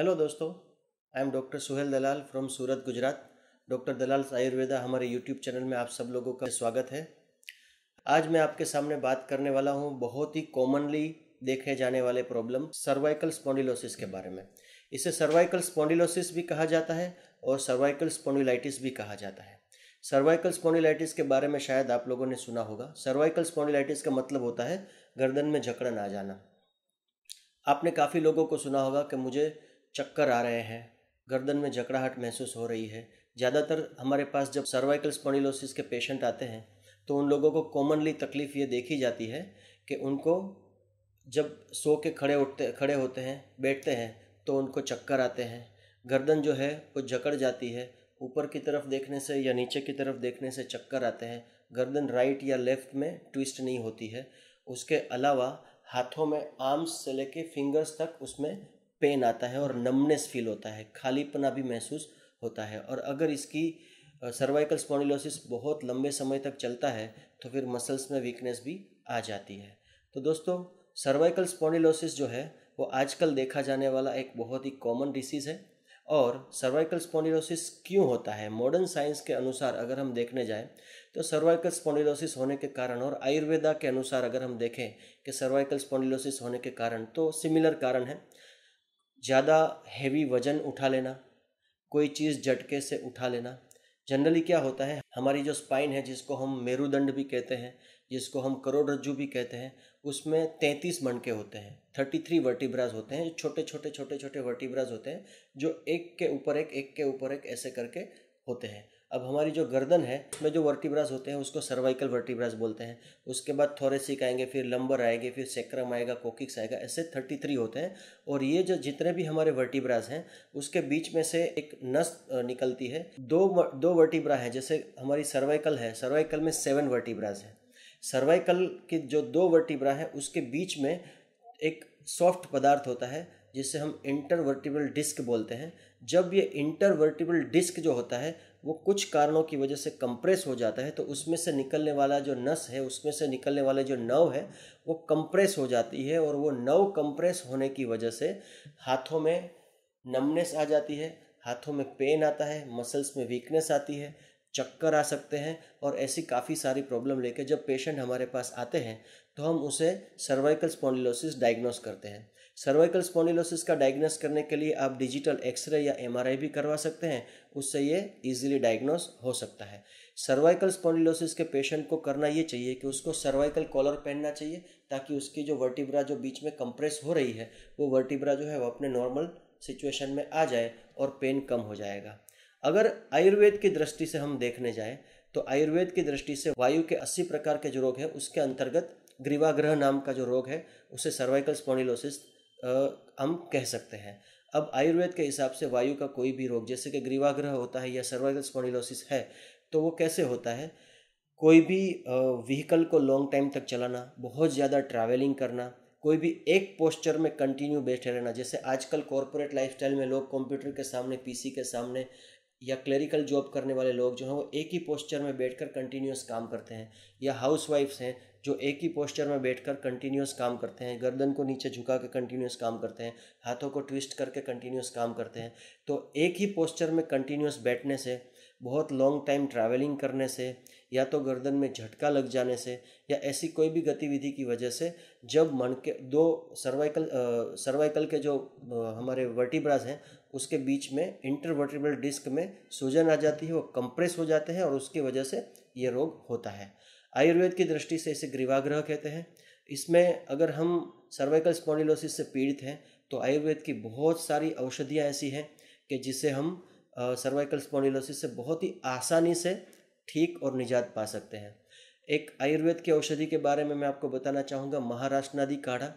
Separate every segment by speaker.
Speaker 1: hello दोस्तों I am doctor Suhail Dalal from Surat Gujarat doctor Dalal Ayurveda हमारे YouTube channel में आप सब लोगों का स्वागत है आज मैं आपके सामने बात करने वाला हूँ बहुत ही कॉमनली देखे जाने वाले प्रॉब्लम सर्वाइकल स्पोंडिलोसिस के बारे में इसे सर्वाइकल स्पोंडिलोसिस भी कहा जाता है और सर्वाइकल स्पोंडिलाइटिस भी कहा जाता है सर्वाइकल स्पोंडिलाइटिस के बारे में शायद आप लोगों ने सुना होगा सर्वाइकल स्पोंडिलाइटिस का मतलब होता है गर्दन में झकड़न आ जाना आपने काफ़ी लोगों को सुना होगा कि मुझे चक्कर आ रहे हैं गर्दन में जकड़ाहट महसूस हो रही है ज़्यादातर हमारे पास जब सर्वाइकल स्पोनिलोसिस के पेशेंट आते हैं तो उन लोगों को कॉमनली तकलीफ ये देखी जाती है कि उनको जब सो के खड़े उठते खड़े होते हैं बैठते हैं तो उनको चक्कर आते हैं गर्दन जो है वो जकड़ जाती है ऊपर की तरफ देखने से या नीचे की तरफ देखने से चक्कर आते हैं गर्दन राइट या लेफ्ट में ट्विस्ट नहीं होती है उसके अलावा हाथों में आर्म्स से लेके फिंगर्स तक उसमें पेन आता है और नमनेस फील होता है खालीपना भी महसूस होता है और अगर इसकी सर्वाइकल स्पॉन्डिलोसिस बहुत लंबे समय तक चलता है तो फिर मसल्स में वीकनेस भी आ जाती है तो दोस्तों सर्वाइकल स्पॉन्डिलोसिस जो है वो आजकल देखा जाने वाला एक बहुत ही कॉमन डिसीज़ है और सर्वाइकल स्पॉन्डिलोसिस क्यों होता है मॉडर्न साइंस के अनुसार अगर हम देखने जाएँ तो सर्वाइकल स्पॉन्डिलोसिस होने के कारण और आयुर्वेदा के अनुसार अगर हम देखें कि सर्वाइकल स्पॉन्डिलोसिस होने के कारण तो सिमिलर कारण है ज़्यादा हैवी वजन उठा लेना कोई चीज़ झटके से उठा लेना जनरली क्या होता है हमारी जो स्पाइन है जिसको हम मेरुदंड भी कहते हैं जिसको हम करोड़रज्जु भी कहते हैं उसमें तैंतीस मणके होते हैं थर्टी थ्री वर्टिब्राज होते हैं छोटे छोटे छोटे छोटे वर्टिब्राज होते हैं जो एक के ऊपर एक एक के ऊपर एक ऐसे करके होते हैं अब हमारी जो गर्दन है उसमें जो वर्टिब्रास होते हैं उसको सर्वाइकल वर्टिब्रास बोलते हैं उसके बाद थोरेसिक आएंगे फिर लंबर आएंगे फिर सेक्रम आएगा कोकिक्स आएगा ऐसे थर्टी थ्री होते हैं और ये जो जितने भी हमारे वर्टिब्रास हैं उसके बीच में से एक नस निकलती है दो दो वर्टिब्रा हैं जैसे हमारी सर्वाइकल है सर्वाइकल में सेवन वर्टिब्रास हैं सर्वाइकल के जो दो वर्टिब्रा है उसके बीच में एक सॉफ्ट पदार्थ होता है जिसे हम इंटरवर्टिब्रल डिस्क बोलते हैं जब ये इंटरवर्टिबल डिस्क जो होता है वो कुछ कारणों की वजह से कंप्रेस हो जाता है तो उसमें से निकलने वाला जो नस है उसमें से निकलने वाले जो नव है वो कंप्रेस हो जाती है और वो नव कंप्रेस होने की वजह से हाथों में नमनेस आ जाती है हाथों में पेन आता है मसल्स में वीकनेस आती है चक्कर आ सकते हैं और ऐसी काफ़ी सारी प्रॉब्लम लेके जब पेशेंट हमारे पास आते हैं तो हम उसे सर्वाइकल स्पॉन्डिलोसिस डायग्नोस करते हैं सर्वाइकल स्पॉन्डिलोसिस का डायग्नोस करने के लिए आप डिजिटल एक्सरे या एमआरआई भी करवा सकते हैं उससे ये इजीली डायग्नोस हो सकता है सर्वाइकल स्पॉन्डिलोसिस के पेशेंट को करना ये चाहिए कि उसको सर्वाइकल कॉलर पहनना चाहिए ताकि उसकी जो वर्टिब्रा जो बीच में कंप्रेस हो रही है वो वर्टिब्रा जो है वो अपने नॉर्मल सिचुएशन में आ जाए और पेन कम हो जाएगा अगर आयुर्वेद की दृष्टि से हम देखने जाएँ तो आयुर्वेद की दृष्टि से वायु के अस्सी प्रकार के जो रोग हैं उसके अंतर्गत ग्रीवाग्रह नाम का जो रोग है उसे सर्वाइकल स्पॉन्डिलोसिस हम कह सकते हैं अब आयुर्वेद के हिसाब से वायु का कोई भी रोग जैसे कि ग्रीवाग्रह होता है या सर्वाइकल स्पॉन्डिलोसिस है तो वो कैसे होता है कोई भी व्हीकल को लॉन्ग टाइम तक चलाना बहुत ज़्यादा ट्रैवलिंग करना कोई भी एक पोस्चर में कंटिन्यू बैठे रहना जैसे आजकल कॉरपोरेट लाइफस्टाइल में लोग कंप्यूटर के सामने पीसी के सामने या क्लरिकल जॉब करने वाले लोग जो हैं वो एक ही पोस्चर में बैठकर कंटिन्यूस काम करते हैं या हाउसवाइफ्स हैं जो एक ही पोस्चर में बैठकर कंटिन्यूस काम करते हैं गर्दन को नीचे झुका के कंटिन्यूस काम करते हैं हाथों को ट्विस्ट करके कंटिन्यूस काम करते हैं तो एक ही पोस्चर में कंटिन्यूस बैठने से बहुत लॉन्ग टाइम ट्रैवलिंग करने से या तो गर्दन में झटका लग जाने से या ऐसी कोई भी गतिविधि की वजह से जब मन के दो सर्वाइकल आ, सर्वाइकल के जो आ, हमारे वर्टिब्राज हैं उसके बीच में इंटरवर्टिब्रल डिस्क में सूजन आ जाती है वो कंप्रेस हो जाते हैं और उसकी वजह से ये रोग होता है आयुर्वेद की दृष्टि से इसे ग्रीवाग्रह कहते हैं इसमें अगर हम सर्वाइकल स्पॉन्डिलोसिस से पीड़ित हैं तो आयुर्वेद की बहुत सारी औषधियाँ ऐसी हैं कि जिससे हम सर्वाइकल स्पॉन्डिलोसिस से बहुत ही आसानी से ठीक और निजात पा सकते हैं एक आयुर्वेद की औषधि के बारे में मैं आपको बताना चाहूँगा महाराष्ट्रनादी काढ़ा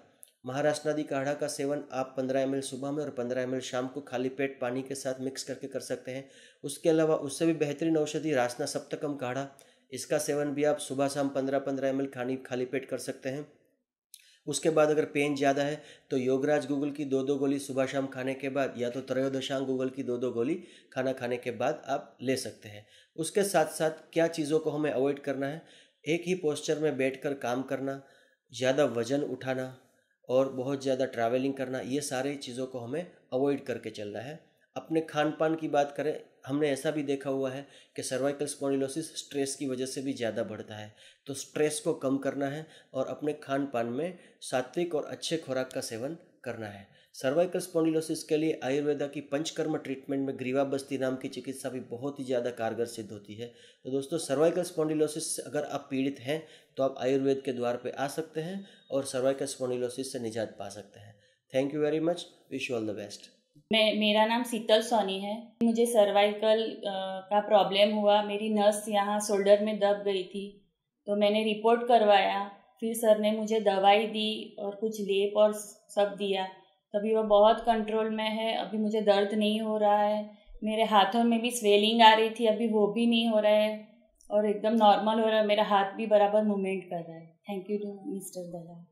Speaker 1: महाराष्ट्रनादी काढ़ा का सेवन आप 15 एम सुबह में और 15 एम शाम को खाली पेट पानी के साथ मिक्स करके कर सकते हैं उसके अलावा उससे भी बेहतरीन औषधि रासना सप्तकम काढ़ा इसका सेवन भी आप सुबह शाम पंद्रह पंद्रह एम एल खानी खाली पेट कर सकते हैं उसके बाद अगर पेन ज़्यादा है तो योगराज गूगल की दो दो गोली सुबह शाम खाने के बाद या तो त्रयोदशांग गूगल की दो दो गोली खाना खाने के बाद आप ले सकते हैं उसके साथ साथ क्या चीज़ों को हमें अवॉइड करना है एक ही पोस्चर में बैठकर काम करना ज़्यादा वजन उठाना और बहुत ज़्यादा ट्रैवलिंग करना ये सारी चीज़ों को हमें अवॉइड करके चलना है अपने खान पान की बात करें हमने ऐसा भी देखा हुआ है कि सर्वाइकल स्पॉन्डिलोसिस स्ट्रेस की वजह से भी ज़्यादा बढ़ता है तो स्ट्रेस को कम करना है और अपने खान पान में सात्विक और अच्छे खुराक का सेवन करना है सर्वाइकल स्पॉन्डिलोसिस के लिए आयुर्वेदा की पंचकर्म ट्रीटमेंट में ग्रीवा बस्ती नाम की चिकित्सा भी बहुत ही ज़्यादा कारगर सिद्ध होती है तो दोस्तों सर्वाइकल स्पॉन्डिलोसिस से अगर आप पीड़ित हैं तो आप आयुर्वेद के द्वार पर आ सकते हैं और सर्वाइकल स्पॉन्डिलोसिस से निजात पा सकते हैं thank you very much wish you all the best मैं मेरा नाम शीतल सोनी है मुझे सर्वाइकल का प्रॉब्लम हुआ मेरी नस यहाँ शोल्डर में दब गई थी तो मैंने रिपोर्ट करवाया फिर सर ने मुझे दवाई दी और कुछ लेप और सब दिया तभी वो बहुत कंट्रोल में है अभी मुझे दर्द नहीं हो रहा है मेरे हाथों में भी स्वेलिंग आ रही थी अभी वो भी नहीं हो रहा है और एकदम नॉर्मल हो रहा है मेरा हाथ भी बराबर मूवमेंट कर रहा है thank you to mister Dalal